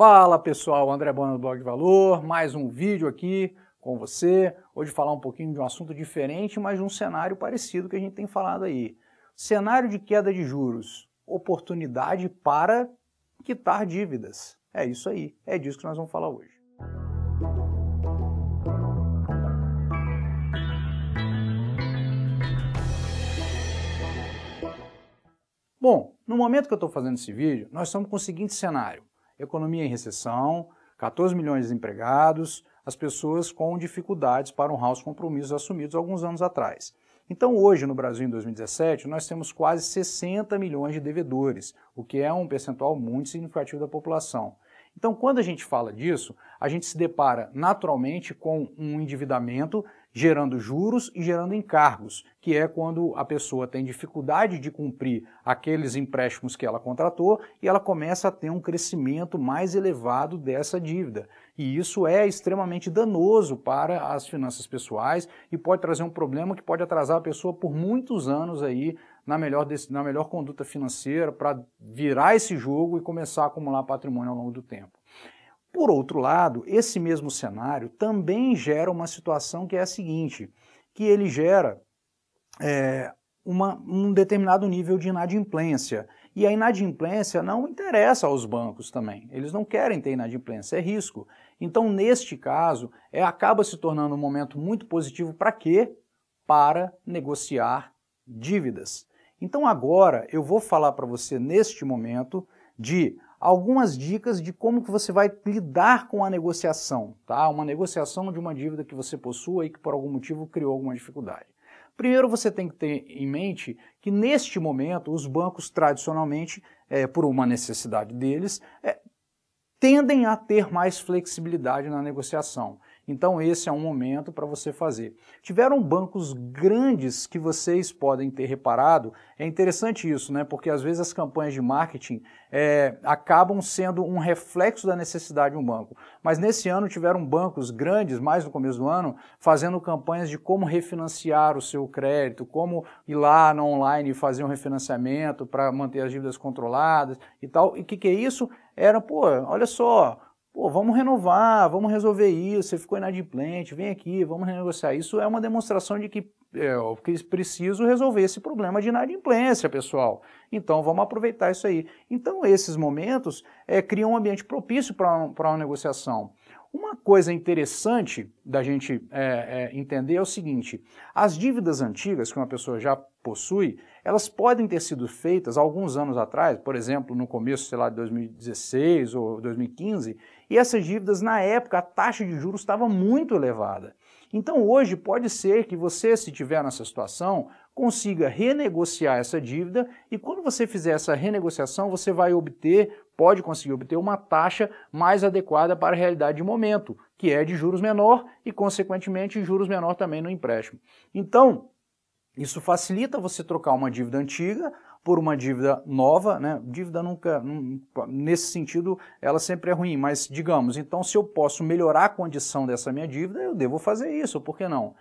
Fala pessoal, André Bona do Blog de Valor, mais um vídeo aqui com você. Hoje falar um pouquinho de um assunto diferente, mas de um cenário parecido que a gente tem falado aí. Cenário de queda de juros, oportunidade para quitar dívidas. É isso aí, é disso que nós vamos falar hoje. Bom, no momento que eu estou fazendo esse vídeo, nós estamos com o seguinte cenário economia em recessão, 14 milhões de desempregados, as pessoas com dificuldades para honrar os compromissos assumidos alguns anos atrás. Então, hoje, no Brasil, em 2017, nós temos quase 60 milhões de devedores, o que é um percentual muito significativo da população. Então, quando a gente fala disso, a gente se depara naturalmente com um endividamento gerando juros e gerando encargos, que é quando a pessoa tem dificuldade de cumprir aqueles empréstimos que ela contratou e ela começa a ter um crescimento mais elevado dessa dívida. E isso é extremamente danoso para as finanças pessoais e pode trazer um problema que pode atrasar a pessoa por muitos anos aí na melhor, na melhor conduta financeira para virar esse jogo e começar a acumular patrimônio ao longo do tempo. Por outro lado, esse mesmo cenário também gera uma situação que é a seguinte, que ele gera é, uma, um determinado nível de inadimplência. E a inadimplência não interessa aos bancos também. Eles não querem ter inadimplência, é risco. Então, neste caso, é, acaba se tornando um momento muito positivo para quê? Para negociar dívidas. Então, agora eu vou falar para você neste momento de algumas dicas de como que você vai lidar com a negociação, tá? Uma negociação de uma dívida que você possua e que por algum motivo criou alguma dificuldade. Primeiro você tem que ter em mente que neste momento os bancos tradicionalmente, é, por uma necessidade deles, é, tendem a ter mais flexibilidade na negociação. Então esse é um momento para você fazer. Tiveram bancos grandes que vocês podem ter reparado. É interessante isso, né? Porque às vezes as campanhas de marketing é, acabam sendo um reflexo da necessidade de um banco. Mas nesse ano tiveram bancos grandes, mais no começo do ano, fazendo campanhas de como refinanciar o seu crédito, como ir lá no online e fazer um refinanciamento para manter as dívidas controladas e tal. E o que, que é isso? Era, pô, olha só, Pô, vamos renovar, vamos resolver isso, você ficou inadimplente, vem aqui, vamos renegociar. Isso é uma demonstração de que é, preciso resolver esse problema de inadimplência, pessoal. Então vamos aproveitar isso aí. Então esses momentos é, criam um ambiente propício para uma negociação. Uma coisa interessante da gente é, é, entender é o seguinte: as dívidas antigas que uma pessoa já possui, elas podem ter sido feitas alguns anos atrás, por exemplo, no começo, sei lá, de 2016 ou 2015, e essas dívidas, na época, a taxa de juros estava muito elevada. Então, hoje, pode ser que você, se tiver nessa situação, consiga renegociar essa dívida e quando você fizer essa renegociação, você vai obter, pode conseguir obter uma taxa mais adequada para a realidade de momento, que é de juros menor e, consequentemente, juros menor também no empréstimo. Então, isso facilita você trocar uma dívida antiga por uma dívida nova, né? Dívida nunca, nesse sentido, ela sempre é ruim, mas digamos, então se eu posso melhorar a condição dessa minha dívida, eu devo fazer isso, por que não?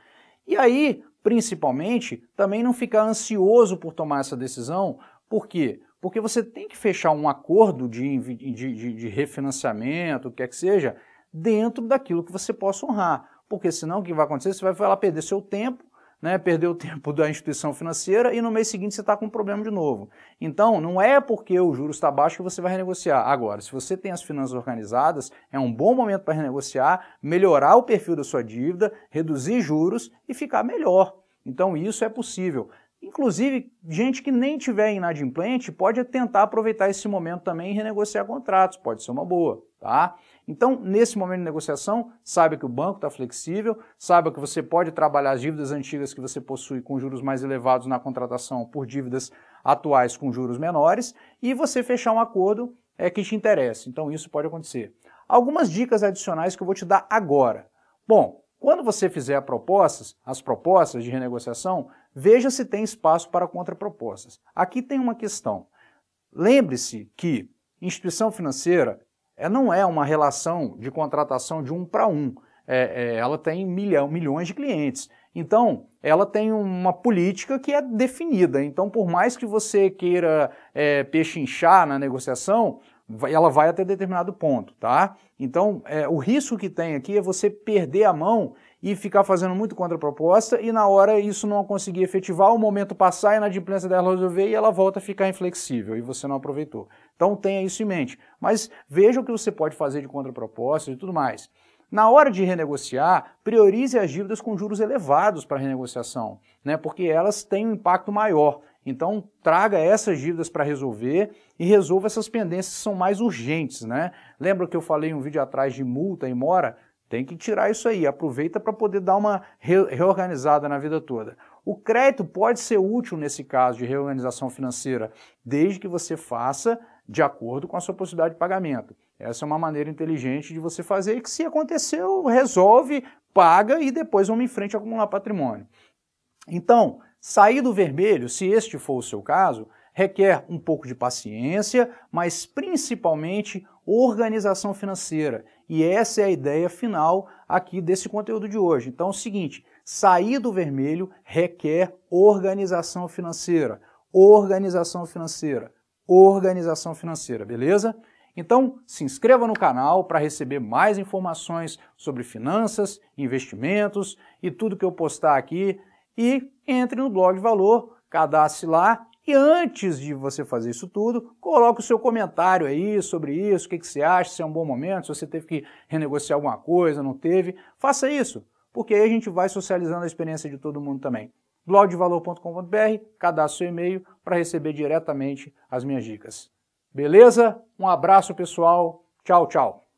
E aí, principalmente, também não ficar ansioso por tomar essa decisão, por quê? Porque você tem que fechar um acordo de, de, de, de refinanciamento, o que quer é que seja, dentro daquilo que você possa honrar. Porque senão o que vai acontecer? Você vai falar perder seu tempo né, perdeu o tempo da instituição financeira e no mês seguinte você está com um problema de novo. Então, não é porque o juros está baixo que você vai renegociar. Agora, se você tem as finanças organizadas, é um bom momento para renegociar, melhorar o perfil da sua dívida, reduzir juros e ficar melhor. Então, isso é possível. Inclusive, gente que nem tiver inadimplente pode tentar aproveitar esse momento também e renegociar contratos, pode ser uma boa, tá? Então, nesse momento de negociação, saiba que o banco está flexível, saiba que você pode trabalhar as dívidas antigas que você possui com juros mais elevados na contratação por dívidas atuais com juros menores e você fechar um acordo é, que te interessa. Então, isso pode acontecer. Algumas dicas adicionais que eu vou te dar agora. Bom, quando você fizer propostas, as propostas de renegociação, Veja se tem espaço para contrapropostas. Aqui tem uma questão. Lembre-se que instituição financeira é, não é uma relação de contratação de um para um. É, é, ela tem milhão, milhões de clientes. Então, ela tem uma política que é definida. Então, por mais que você queira é, pechinchar na negociação, ela vai até determinado ponto, tá? Então, é, o risco que tem aqui é você perder a mão e ficar fazendo muito contraproposta e na hora isso não conseguir efetivar, o momento passar e na inadimplência dela resolver e ela volta a ficar inflexível e você não aproveitou. Então tenha isso em mente, mas veja o que você pode fazer de contraproposta e tudo mais. Na hora de renegociar, priorize as dívidas com juros elevados para renegociação, né? porque elas têm um impacto maior. Então, traga essas dívidas para resolver e resolva essas pendências que são mais urgentes. Né? Lembra que eu falei um vídeo atrás de multa e mora? Tem que tirar isso aí, aproveita para poder dar uma re reorganizada na vida toda. O crédito pode ser útil nesse caso de reorganização financeira, desde que você faça de acordo com a sua possibilidade de pagamento. Essa é uma maneira inteligente de você fazer e que se aconteceu, resolve, paga e depois vamos em frente acumular patrimônio. Então, sair do vermelho, se este for o seu caso, requer um pouco de paciência, mas principalmente organização financeira. E essa é a ideia final aqui desse conteúdo de hoje. Então é o seguinte: sair do vermelho requer organização financeira. Organização financeira. Organização financeira, beleza? Então, se inscreva no canal para receber mais informações sobre finanças, investimentos e tudo que eu postar aqui. E entre no blog Valor, cadastre lá e antes de você fazer isso tudo, coloque o seu comentário aí sobre isso, o que, que você acha, se é um bom momento, se você teve que renegociar alguma coisa, não teve. Faça isso, porque aí a gente vai socializando a experiência de todo mundo também. blogdevalor.com.br, cadastre seu e-mail para receber diretamente as minhas dicas. Beleza? Um abraço pessoal, tchau, tchau.